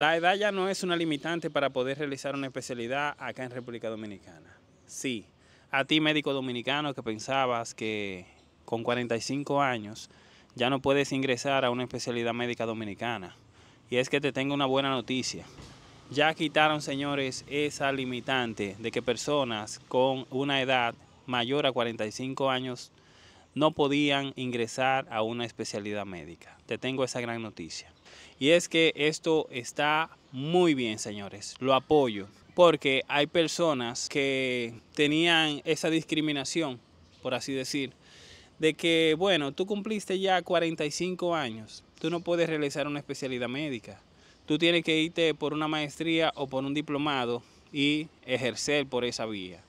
La edad ya no es una limitante para poder realizar una especialidad acá en República Dominicana. Sí, a ti médico dominicano que pensabas que con 45 años ya no puedes ingresar a una especialidad médica dominicana. Y es que te tengo una buena noticia. Ya quitaron, señores, esa limitante de que personas con una edad mayor a 45 años no podían ingresar a una especialidad médica. Te tengo esa gran noticia. Y es que esto está muy bien, señores. Lo apoyo porque hay personas que tenían esa discriminación, por así decir, de que, bueno, tú cumpliste ya 45 años, tú no puedes realizar una especialidad médica. Tú tienes que irte por una maestría o por un diplomado y ejercer por esa vía.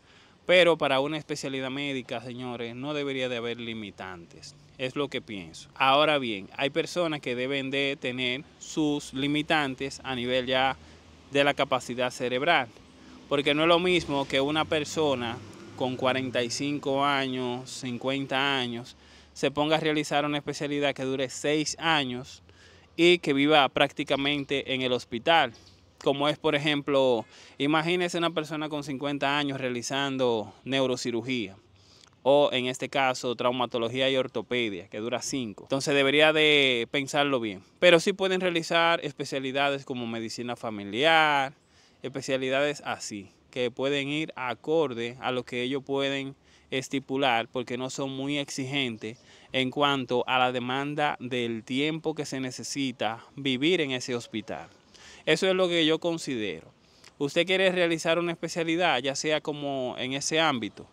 Pero para una especialidad médica, señores, no debería de haber limitantes. Es lo que pienso. Ahora bien, hay personas que deben de tener sus limitantes a nivel ya de la capacidad cerebral. Porque no es lo mismo que una persona con 45 años, 50 años, se ponga a realizar una especialidad que dure 6 años y que viva prácticamente en el hospital como es, por ejemplo, imagínese una persona con 50 años realizando neurocirugía o en este caso traumatología y ortopedia, que dura 5. Entonces debería de pensarlo bien. Pero sí pueden realizar especialidades como medicina familiar, especialidades así, que pueden ir acorde a lo que ellos pueden estipular porque no son muy exigentes en cuanto a la demanda del tiempo que se necesita vivir en ese hospital. Eso es lo que yo considero. Usted quiere realizar una especialidad, ya sea como en ese ámbito,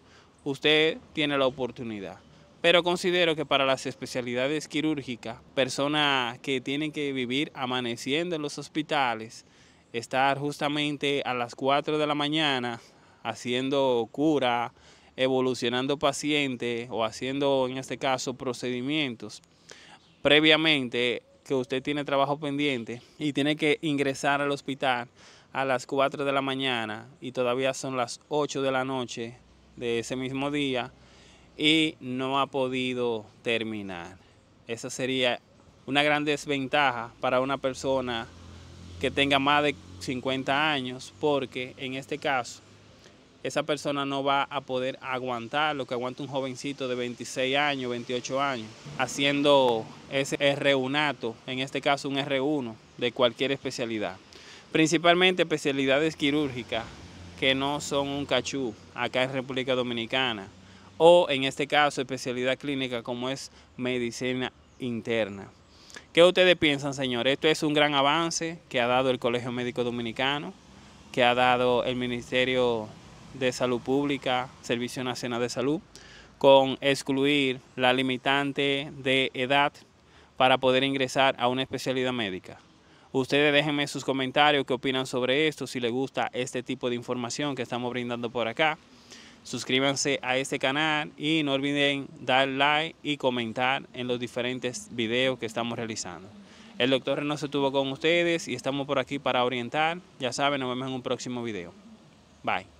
usted tiene la oportunidad. Pero considero que para las especialidades quirúrgicas, personas que tienen que vivir amaneciendo en los hospitales, estar justamente a las 4 de la mañana haciendo cura, evolucionando pacientes o haciendo, en este caso, procedimientos, previamente que usted tiene trabajo pendiente y tiene que ingresar al hospital a las 4 de la mañana y todavía son las 8 de la noche de ese mismo día y no ha podido terminar. Esa sería una gran desventaja para una persona que tenga más de 50 años porque en este caso esa persona no va a poder aguantar lo que aguanta un jovencito de 26 años, 28 años, haciendo es R1, en este caso un R1 de cualquier especialidad. Principalmente especialidades quirúrgicas que no son un cachú acá en República Dominicana o en este caso especialidad clínica como es medicina interna. ¿Qué ustedes piensan, señor? Esto es un gran avance que ha dado el Colegio Médico Dominicano, que ha dado el Ministerio de Salud Pública, Servicio Nacional de Salud, con excluir la limitante de edad para poder ingresar a una especialidad médica. Ustedes déjenme sus comentarios, qué opinan sobre esto, si les gusta este tipo de información que estamos brindando por acá. Suscríbanse a este canal y no olviden dar like y comentar en los diferentes videos que estamos realizando. El doctor Renoso estuvo con ustedes y estamos por aquí para orientar. Ya saben, nos vemos en un próximo video. Bye.